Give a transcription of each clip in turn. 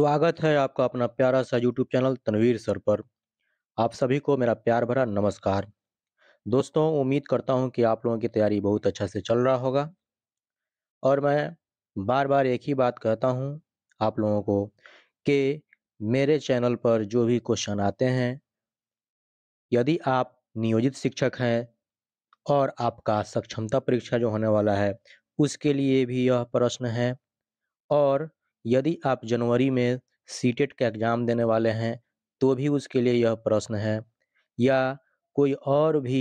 स्वागत है आपका अपना प्यारा सा यूट्यूब चैनल तनवीर सर पर आप सभी को मेरा प्यार भरा नमस्कार दोस्तों उम्मीद करता हूं कि आप लोगों की तैयारी बहुत अच्छा से चल रहा होगा और मैं बार बार एक ही बात कहता हूं आप लोगों को कि मेरे चैनल पर जो भी क्वेश्चन आते हैं यदि आप नियोजित शिक्षक हैं और आपका सक्षमता परीक्षा जो होने वाला है उसके लिए भी यह प्रश्न है और यदि आप जनवरी में सीटेट e का एग्ज़ाम देने वाले हैं तो भी उसके लिए यह प्रश्न है या कोई और भी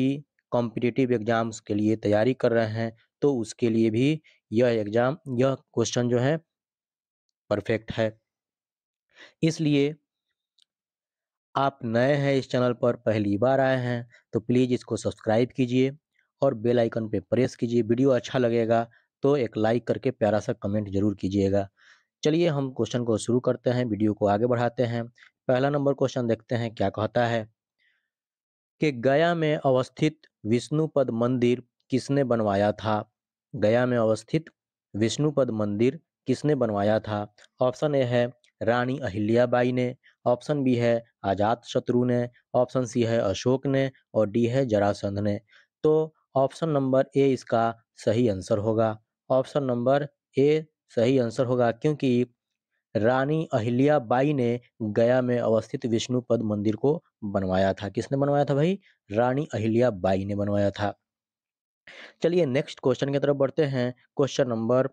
कॉम्पिटिटिव एग्ज़ाम्स के लिए तैयारी कर रहे हैं तो उसके लिए भी यह एग्ज़ाम यह क्वेश्चन जो है परफेक्ट है इसलिए आप नए हैं इस चैनल पर पहली बार आए हैं तो प्लीज़ इसको सब्सक्राइब कीजिए और बेल आइकन पे प्रेस कीजिए वीडियो अच्छा लगेगा तो एक लाइक करके प्यारा सा कमेंट जरूर कीजिएगा चलिए हम क्वेश्चन को शुरू करते हैं वीडियो को आगे बढ़ाते हैं पहला नंबर क्वेश्चन देखते हैं क्या कहता है कि गया में अवस्थित विष्णुपद मंदिर किसने बनवाया था गया में अवस्थित विष्णुपद मंदिर किसने बनवाया था ऑप्शन ए है रानी अहिल्याबाई ने ऑप्शन बी है आजाद शत्रु ने ऑप्शन सी है अशोक ने और डी है जरासंध ने तो ऑप्शन नंबर ए इसका सही आंसर होगा ऑप्शन नंबर ए सही आंसर होगा क्योंकि रानी अहिल्या बाई ने गया में अवस्थित विष्णुपद मंदिर को बनवाया था किसने बनवाया था भाई रानी अहिल्या बाई ने बनवाया था चलिए नेक्स्ट क्वेश्चन की तरफ बढ़ते हैं क्वेश्चन नंबर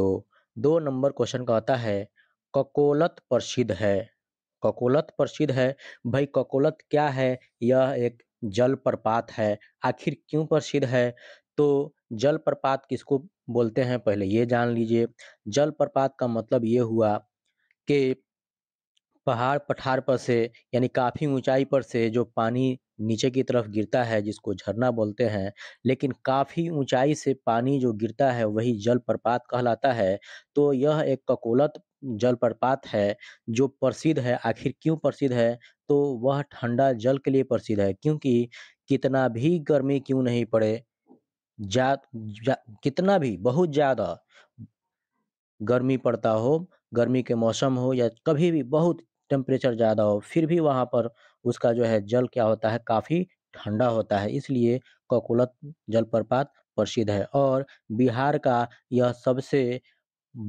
दो दो नंबर क्वेश्चन का आता है ककोलत प्रसिद्ध है ककोलत प्रसिद्ध है भाई ककोलत क्या है यह एक जल प्रपात है आखिर क्यों प्रसिद्ध है तो जलप्रपात किसको बोलते हैं पहले ये जान लीजिए जलप्रपात का मतलब ये हुआ कि पहाड़ पठार पर से यानी काफ़ी ऊंचाई पर से जो पानी नीचे की तरफ गिरता है जिसको झरना बोलते हैं लेकिन काफ़ी ऊंचाई से पानी जो गिरता है वही जलप्रपात कहलाता है तो यह एक ककोलत जलप्रपात है जो प्रसिद्ध है आखिर क्यों प्रसिद्ध है तो वह ठंडा जल के लिए प्रसिद्ध है क्योंकि कितना भी गर्मी क्यों नहीं पड़े जा, जा कितना भी बहुत ज़्यादा गर्मी पड़ता हो गर्मी के मौसम हो या कभी भी बहुत टेम्परेचर ज़्यादा हो फिर भी वहाँ पर उसका जो है जल क्या होता है काफ़ी ठंडा होता है इसलिए ककुलत जलप्रपात प्रसिद्ध है और बिहार का यह सबसे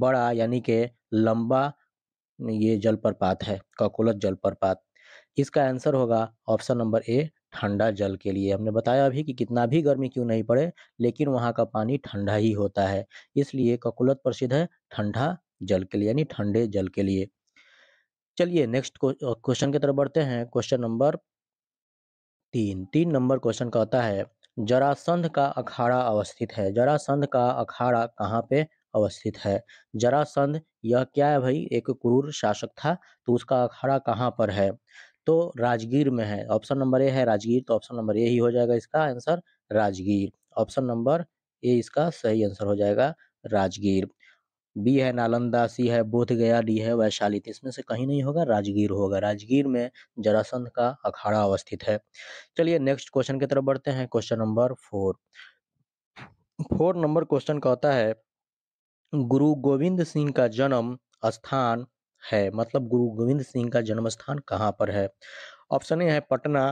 बड़ा यानी कि लंबा ये जलप्रपात है ककुलत जलप्रपात इसका आंसर होगा ऑप्शन नंबर ए ठंडा जल के लिए हमने बताया अभी कि कितना भी गर्मी क्यों नहीं पड़े लेकिन वहाँ का पानी ठंडा ही होता है इसलिए ककुलत प्रसिद्ध है ठंडा जल के लिए यानी ठंडे जल के लिए चलिए नेक्स्ट क्वेश्चन की तरफ बढ़ते हैं क्वेश्चन नंबर तीन तीन नंबर क्वेश्चन कहता है जरासंध का अखाड़ा अवस्थित है जरासंध का अखाड़ा कहाँ पे अवस्थित है जरासंध यह क्या है भाई एक क्रूर शासक था तो उसका अखाड़ा कहाँ पर है तो राजगीर में है ऑप्शन नंबर ए है राजगीर तो ऑप्शन नंबर ए ही हो जाएगा इसका answer Rajgir option number A इसका सही आंसर हो जाएगा राजगीर बी है नालंदा सी है बोध गया डी है वैशाली तो इसमें से कहीं नहीं होगा राजगीर होगा राजगीर में जरासंध का अखाड़ा अवस्थित है चलिए नेक्स्ट क्वेश्चन की तरफ बढ़ते हैं question number four four number question कहता है गुरु गोविंद सिंह का जन्म स्थान है मतलब गुरु गोविंद सिंह का जन्म स्थान कहाँ पर है ऑप्शन ए है पटना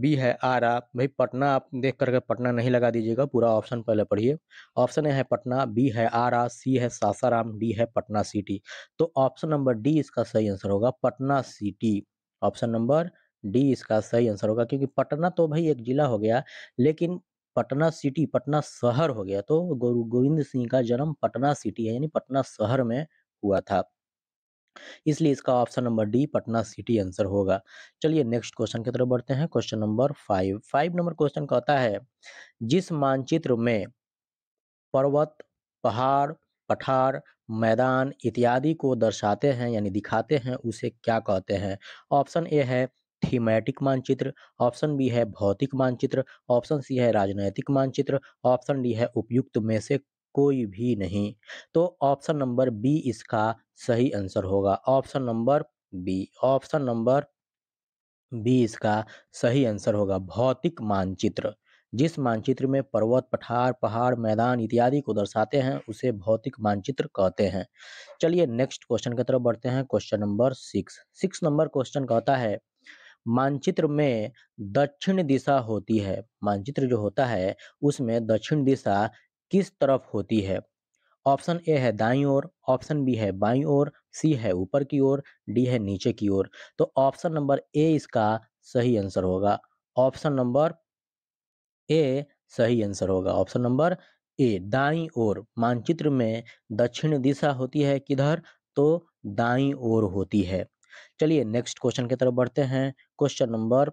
बी है आरा भाई पटना आप देख करके पटना नहीं लगा दीजिएगा पूरा ऑप्शन पहले पढ़िए ऑप्शन ए है पटना बी है आरा सी है सासाराम डी है पटना सिटी तो ऑप्शन नंबर डी इसका सही आंसर होगा Patna city option number D इसका सही आंसर होगा क्योंकि पटना तो भाई एक जिला हो गया लेकिन पटना सिटी पटना शहर हो गया तो गुरु गोविंद सिंह का जन्म पटना सिटी है यानी पटना शहर में हुआ था इसलिए इसका option number D Patna city answer होगा चलिए नेक्स्ट क्वेश्चन की तरफ बढ़ते हैं question number five five number question कहता है जिस मानचित्र में पर्वत पहाड़ पठार मैदान इत्यादि को दर्शाते हैं यानी दिखाते हैं उसे क्या कहते हैं ऑप्शन ए है थीमेटिक मानचित्र ऑप्शन बी है भौतिक मानचित्र ऑप्शन सी है राजनैतिक मानचित्र ऑप्शन डी है उपयुक्त में से कोई भी नहीं तो ऑप्शन नंबर बी इसका सही आंसर होगा option number B option number B इसका सही आंसर होगा भौतिक मानचित्र जिस मानचित्र में पर्वत पठार पहाड़ मैदान इत्यादि को दर्शाते हैं उसे भौतिक मानचित्र कहते हैं चलिए नेक्स्ट क्वेश्चन की तरफ बढ़ते हैं question number six six number question कहता है मानचित्र में दक्षिण दिशा होती है मानचित्र जो होता है उसमें दक्षिण दिशा किस तरफ होती है ऑप्शन ए है दाई ओर ऑप्शन बी है बाई ओर सी है ऊपर की ओर डी है नीचे की ओर तो ऑप्शन नंबर ए इसका सही आंसर होगा ऑप्शन नंबर ए सही आंसर होगा ऑप्शन नंबर ए दाई ओर मानचित्र में दक्षिण दिशा होती है किधर तो दाई ओर होती है चलिए नेक्स्ट क्वेश्चन की तरफ बढ़ते हैं क्वेश्चन नंबर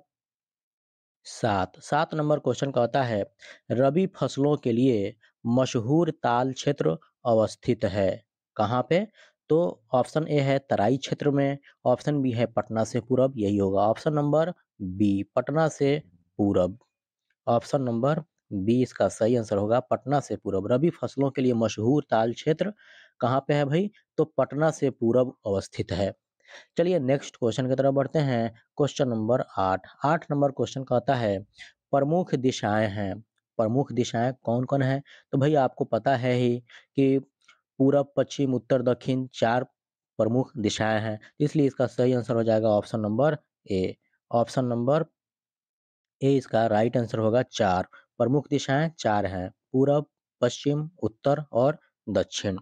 सात सात नंबर क्वेश्चन कहता है रबी फसलों के लिए मशहूर ताल क्षेत्र अवस्थित है कहाँ पे तो ऑप्शन ए है तराई क्षेत्र में ऑप्शन बी है पटना से पूरब यही होगा ऑप्शन नंबर बी पटना से पूरब ऑप्शन नंबर बी इसका सही आंसर होगा पटना से पूरब रबी फसलों के लिए मशहूर ताल क्षेत्र कहाँ पे है भाई तो पटना से पूरब अवस्थित है चलिए नेक्स्ट क्वेश्चन की तरफ बढ़ते हैं क्वेश्चन नंबर आठ आठ नंबर क्वेश्चन कहता है प्रमुख दिशाएं हैं प्रमुख दिशाएं कौन-कौन हैं? तो भाई आपको पता है ही कि पूरब, पश्चिम, उत्तर, दक्षिण चार प्रमुख दिशाएं हैं, इसलिए इसका सही आंसर हो जाएगा option number A. Option number A इसका राइट आंसर होगा चार प्रमुख दिशाएं चार हैं पूरब, पश्चिम, उत्तर और दक्षिण।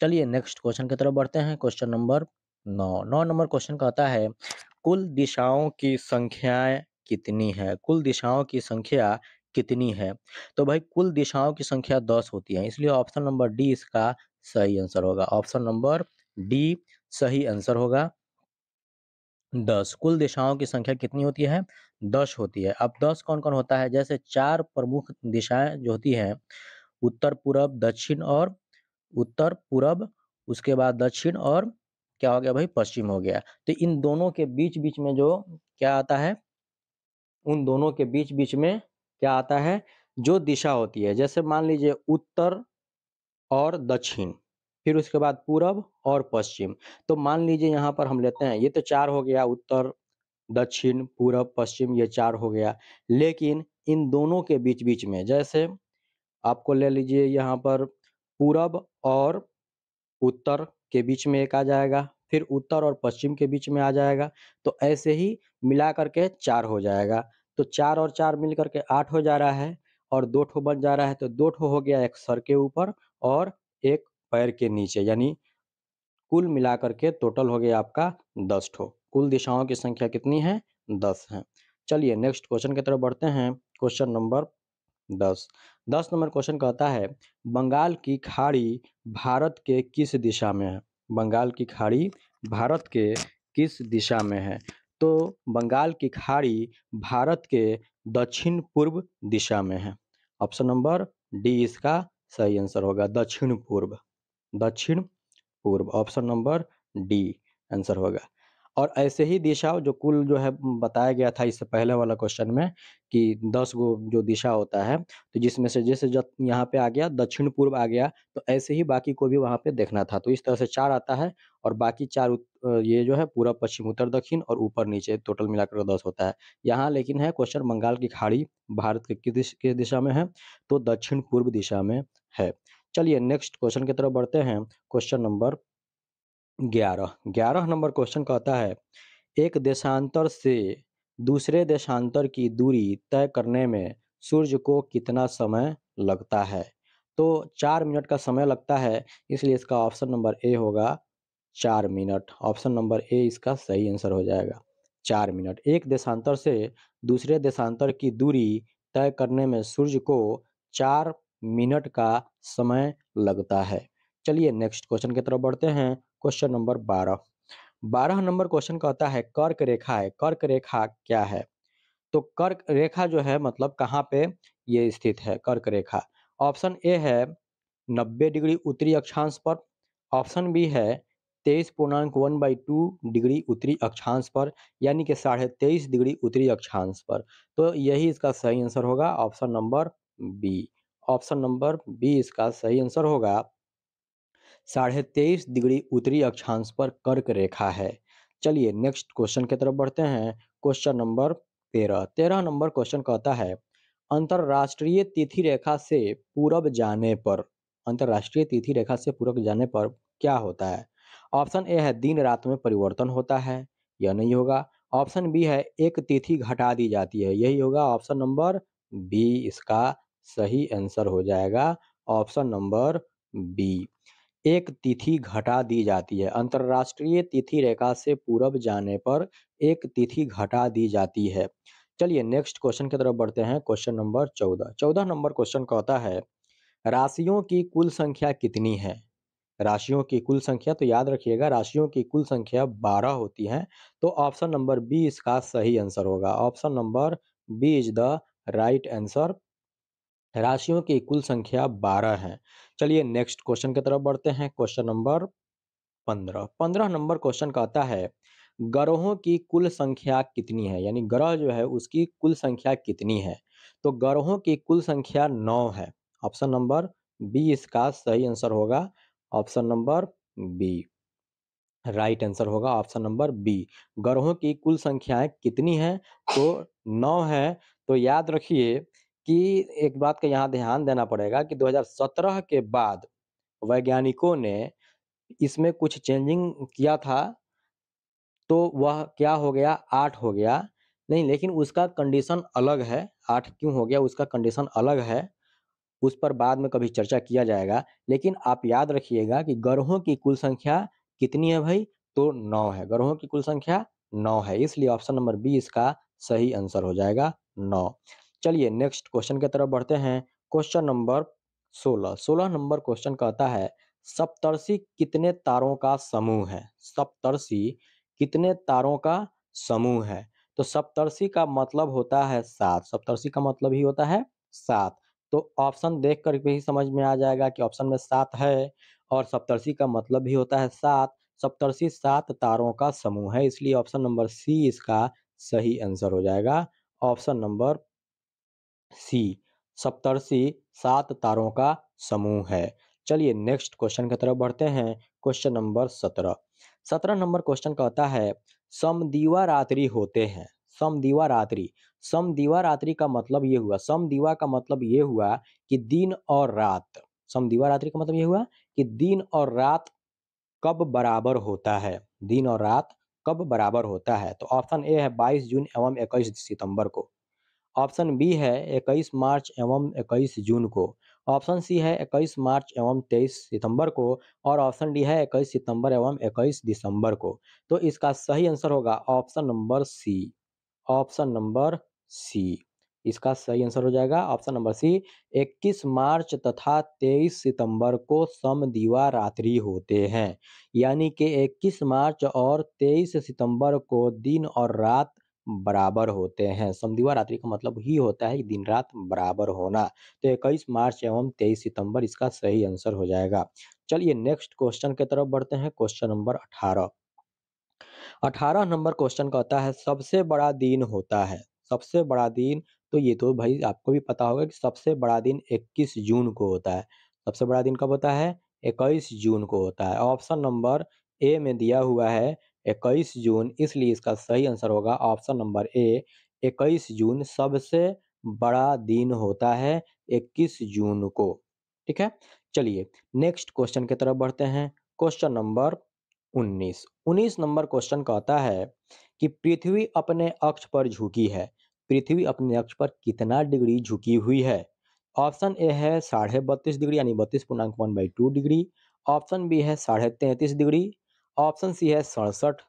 चलिए नेक्स्ट क्वेश्चन की तरफ बढ़ते हैं क्वेश्चन नंबर नौ नौ नंबर क्वेश्चन कहता है कुल दिशाओं की संख्याएं कितनी है कुल दिशाओं की संख्या कितनी है तो भाई कुल दिशाओं की संख्या दस होती है इसलिए ऑप्शन नंबर डी इसका सही आंसर होगा ऑप्शन नंबर डी सही आंसर होगा दस कुल दिशाओं की संख्या कितनी होती है दस होती है अब दस कौन कौन होता है जैसे चार प्रमुख दिशाएं जो होती हैं उत्तर पूर्व दक्षिण और उत्तर पूर्व उसके बाद दक्षिण और क्या हो गया भाई पश्चिम हो गया तो इन दोनों के बीच बीच में जो क्या आता है उन दोनों के बीच बीच में क्या आता है जो दिशा होती है जैसे मान लीजिए उत्तर और दक्षिण फिर उसके बाद पूरब और पश्चिम तो मान लीजिए यहाँ पर हम लेते हैं ये तो चार हो गया उत्तर दक्षिण पूरब पश्चिम ये चार हो गया लेकिन इन दोनों के बीच बीच में जैसे आपको ले लीजिए यहाँ पर पूरब और उत्तर के बीच में एक आ जाएगा फिर उत्तर और पश्चिम के बीच में आ जाएगा तो ऐसे ही मिला करके चार हो जाएगा तो चार और चार मिल करके आठ हो जा रहा है और दो ठो बन जा रहा है तो दो ठो हो गया एक सर के ऊपर और एक पैर के नीचे यानी कुल मिलाकर के टोटल हो गया आपका दस ठो कुल दिशाओं की संख्या कितनी है दस है चलिए नेक्स्ट क्वेश्चन की तरफ बढ़ते हैं क्वेश्चन नंबर दस दस नंबर क्वेश्चन कहता है बंगाल की खाड़ी भारत के किस दिशा में है बंगाल की खाड़ी भारत के किस दिशा में है तो बंगाल की खाड़ी भारत के दक्षिण पूर्व दिशा में है ऑप्शन नंबर डी इसका सही आंसर होगा दक्षिण पूर्व दक्षिण पूर्व ऑप्शन नंबर डी आंसर होगा और ऐसे ही दिशा जो कुल जो है बताया गया था इससे पहले वाला क्वेश्चन में कि दस गो जो दिशा होता है तो जिसमें से जैसे जब यहाँ पे आ गया दक्षिण पूर्व आ गया तो ऐसे ही बाकी को भी वहाँ पे देखना था तो इस तरह से चार आता है और बाकी चार ये जो है पूरा पश्चिम उत्तर दक्षिण और ऊपर नीचे टोटल मिलाकर दस होता है यहाँ लेकिन है क्वेश्चन बंगाल की खाड़ी भारत के किस किस दिशा में है तो दक्षिण पूर्व दिशा में है चलिए नेक्स्ट क्वेश्चन की तरफ बढ़ते हैं क्वेश्चन नंबर ग्यारह ग्यारह नंबर क्वेश्चन कहता है एक देशांतर से दूसरे देशांतर की दूरी तय करने में सूर्य को कितना समय लगता है तो चार मिनट का समय लगता है इसलिए इसका ऑप्शन नंबर ए होगा चार मिनट ऑप्शन नंबर ए इसका सही आंसर हो जाएगा चार मिनट एक देशांतर से दूसरे देशांतर की दूरी तय करने में सूर्य को चार मिनट का समय लगता है चलिए नेक्स्ट क्वेश्चन की तरफ बढ़ते हैं क्वेश्चन नंबर बारह बारह नंबर क्वेश्चन कहता है कर्क रेखा है कर्क रेखा क्या है तो कर्क रेखा जो है मतलब कहाँ पे ये स्थित है कर्क रेखा ऑप्शन ए है नब्बे डिग्री उत्तरी अक्षांश पर ऑप्शन बी है तेईस पूर्णांक वन बाई टू डिग्री उत्तरी अक्षांश पर यानी कि साढ़े तेईस डिग्री उत्तरी अक्षांश पर तो यही इसका सही आंसर होगा option number B option number B इसका सही आंसर होगा साढ़े तेईस डिग्री उत्तरी अक्षांश पर कर्क रेखा है चलिए नेक्स्ट क्वेश्चन की तरफ बढ़ते हैं क्वेश्चन नंबर तेरह तेरह नंबर क्वेश्चन कहता है अंतर्राष्ट्रीय तिथि रेखा से पूरब जाने पर अंतर्राष्ट्रीय तिथि रेखा से पूरब जाने पर क्या होता है ऑप्शन ए है दिन रात में परिवर्तन होता है यह नहीं होगा ऑप्शन बी है एक तिथि घटा दी जाती है यही होगा ऑप्शन नंबर बी इसका सही आंसर हो जाएगा ऑप्शन नंबर बी एक तिथि घटा दी जाती है अंतर्राष्ट्रीय तिथि रेखा से पूर्व जाने पर एक तिथि घटा दी जाती है चलिए नेक्स्ट क्वेश्चन की तरफ बढ़ते हैं क्वेश्चन नंबर चौदह चौदह नंबर क्वेश्चन कहता है राशियों की कुल संख्या कितनी है राशियों की कुल संख्या तो याद रखिएगा राशियों की कुल संख्या बारह होती है तो ऑप्शन नंबर बी इसका सही आंसर होगा option number B is the right answer राशियों की कुल संख्या बारह है चलिए नेक्स्ट क्वेश्चन की तरफ बढ़ते हैं क्वेश्चन नंबर पंद्रह पंद्रह नंबर क्वेश्चन कहता है ग्रहों की कुल संख्या कितनी है यानी ग्रह जो है उसकी कुल संख्या कितनी है तो ग्रहों की कुल संख्या नौ है ऑप्शन नंबर बी इसका सही आंसर होगा option number B right answer होगा ऑप्शन नंबर बी ग्रहों की कुल संख्याएं कितनी है तो नौ है तो याद रखिए कि एक बात का यहाँ ध्यान देना पड़ेगा कि 2017 के बाद वैज्ञानिकों ने इसमें कुछ चेंजिंग किया था तो वह क्या हो गया आठ हो गया नहीं लेकिन उसका कंडीशन अलग है आठ क्यों हो गया उसका कंडीशन अलग है उस पर बाद में कभी चर्चा किया जाएगा लेकिन आप याद रखिएगा कि ग्रहों की कुल संख्या कितनी है भाई तो नौ है ग्रहों की कुल संख्या नौ है इसलिए ऑप्शन नंबर बी इसका सही आंसर हो जाएगा नौ चलिए नेक्स्ट क्वेश्चन की तरफ बढ़ते हैं क्वेश्चन नंबर सोलह सोलह नंबर क्वेश्चन कहता है सप्तर्षि कितने तारों का समूह है सप्तर्षि कितने तारों का समूह है तो सप्तर्षि का मतलब होता है सात सप्तर्षि का मतलब ही होता है सात तो ऑप्शन देख कर भी समझ में आ जाएगा कि ऑप्शन में सात है और सप्तर्षि का मतलब भी होता है सात सप्तर्षि सात तारों का समूह है इसलिए ऑप्शन नंबर सी इसका सही आंसर हो जाएगा ऑप्शन नंबर सी सप्तर्षि सात तारों का समूह है चलिए नेक्स्ट क्वेश्चन की तरफ बढ़ते हैं क्वेश्चन नंबर सत्रह सत्रह नंबर क्वेश्चन कहता है समदीवा रात्रि होते हैं समदीवा रात्रि समदीवा रात्रि का मतलब ये हुआ समदीवा का मतलब ये हुआ कि दिन और रात समदीवा रात्रि का मतलब ये हुआ कि दिन और रात कब बराबर होता है दिन और रात कब बराबर होता है तो ऑप्शन ए है 22 जून एवं 21 सितंबर को ऑप्शन बी है इक्कीस मार्च एवं इक्कीस जून को ऑप्शन सी है इक्कीस मार्च एवं तेईस सितंबर को और ऑप्शन डी है इक्कीस सितंबर एवं इक्कीस दिसंबर को तो इसका सही आंसर होगा option number C option number C इसका सही आंसर हो जाएगा ऑप्शन नंबर सी 21 मार्च तथा 23 सितंबर को सम दिवा रात्रि होते हैं यानी कि 21 मार्च और 23 सितंबर को दिन और रात बराबर होते हैं रात्रि का मतलब ही होता है दिन रात बराबर होना तो इक्कीस मार्च एवं तेईस सितंबर इसका सही आंसर हो जाएगा चलिए नेक्स्ट क्वेश्चन की तरफ बढ़ते हैं क्वेश्चन नंबर अठारह अठारह नंबर क्वेश्चन कहता है सबसे बड़ा दिन होता है सबसे बड़ा दिन तो ये तो भाई आपको भी पता होगा कि सबसे बड़ा दिन 21 जून को होता है सबसे बड़ा दिन कब होता है 21 जून को होता है ऑप्शन नंबर ए में दिया हुआ है इक्कीस जून इसलिए इसका सही आंसर होगा ऑप्शन नंबर ए इक्कीस जून सबसे बड़ा दिन होता है इक्कीस जून को ठीक है चलिए नेक्स्ट क्वेश्चन की तरफ बढ़ते हैं क्वेश्चन नंबर 19 19 नंबर क्वेश्चन कहता है कि पृथ्वी अपने अक्ष पर झुकी है पृथ्वी अपने अक्ष पर कितना डिग्री झुकी हुई है ऑप्शन ए है साढ़े बत्तीस डिग्री यानी बत्तीस पूर्णांक one by two degree option B है साढ़े तैंतीस डिग्री ऑप्शन सी है सड़सठ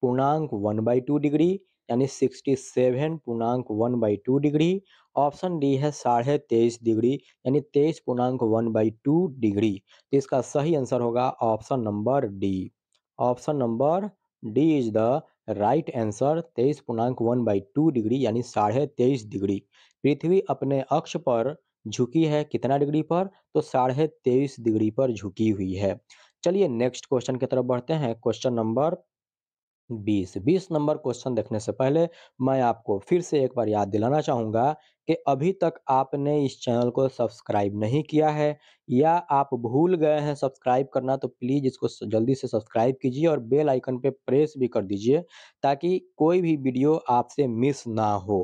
पूर्णांक वन बाई टू डिग्री यानी सिक्सटी सेवन पूर्णांक one by two degree option D है साढ़े तेईस डिग्री यानी तेईस पूर्णांक वन बाई टू डिग्री तो इसका सही आंसर होगा option number D option number D is the right answer तेईस पूर्णांक वन बाई टू डिग्री यानी साढ़े तेईस डिग्री पृथ्वी अपने अक्ष पर झुकी है कितना डिग्री पर तो साढ़े तेईस डिग्री पर झुकी हुई है चलिए नेक्स्ट क्वेश्चन की तरफ बढ़ते हैं क्वेश्चन नंबर बीस बीस नंबर क्वेश्चन देखने से पहले मैं आपको फिर से एक बार याद दिलाना चाहूँगा कि अभी तक आपने इस चैनल को सब्सक्राइब नहीं किया है या आप भूल गए हैं सब्सक्राइब करना तो प्लीज़ इसको जल्दी से सब्सक्राइब कीजिए और बेल आइकन पे प्रेस भी कर दीजिए ताकि कोई भी वीडियो आपसे मिस ना हो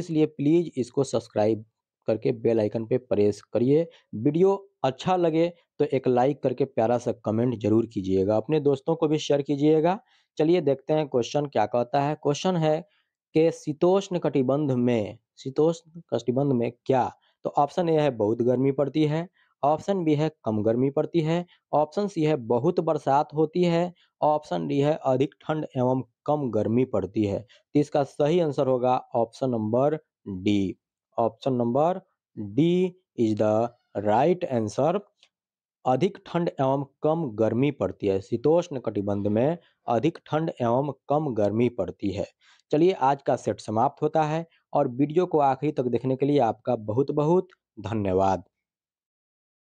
इसलिए प्लीज़ इसको सब्सक्राइब करके बेल आइकन पे प्रेस करिए वीडियो अच्छा लगे तो एक लाइक करके प्यारा सा कमेंट जरूर कीजिएगा अपने दोस्तों को भी शेयर कीजिएगा चलिए देखते हैं क्वेश्चन क्या कहता है क्वेश्चन है कि शीतोष्ण कटिबंध में शीतोष्ण कटिबंध में क्या तो ऑप्शन ए है बहुत गर्मी पड़ती है ऑप्शन बी है कम गर्मी पड़ती है ऑप्शन सी है बहुत बरसात होती है ऑप्शन डी है अधिक ठंड एवं कम गर्मी पड़ती है तो इसका सही आंसर होगा option number D option number D is the right answer अधिक ठंड एवं कम गर्मी पड़ती है शीतोष्ण कटिबंध में अधिक ठंड एवं कम गर्मी पड़ती है चलिए आज का सेट समाप्त होता है और वीडियो को आखिरी तक देखने के लिए आपका बहुत बहुत धन्यवाद